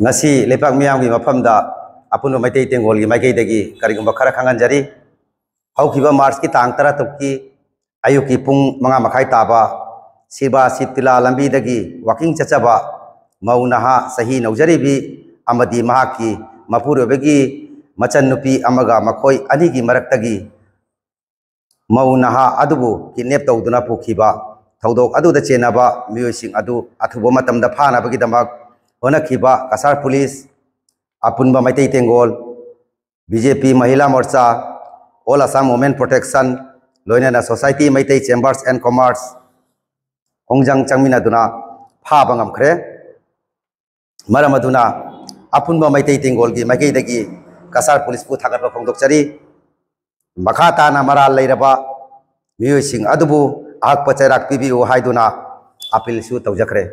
लेपा मैं मफम अपुन मैत तेंगोल की मैकई करीगुम खर खागंजरी मार्च की तंग तरह की अयु की पुंग मंगा मखाई ताब सिबा सिब तिला वाकिंग चचब मऊ नहा सही नौजरी की मपुर मचनुपी मखो अनी मरक् मऊ नहा किडनेप तौदना पुखीब चेनब मयोसी अथुब फानबीद होनखिबा कसार पुलिस अपुन मई तेंगोल BJP Mahila Morcha all Assam women protection लोनना सोसाइटी मई चेम्बर्स एंड कॉमर्स होंजंग चमीना फाब गमख्रे मरम अपुनबा तेंगोल की मैकई कसार पुलिस को थागत फोंदोचरी मखा ताना मरा लेरबा अपील तौजख्रे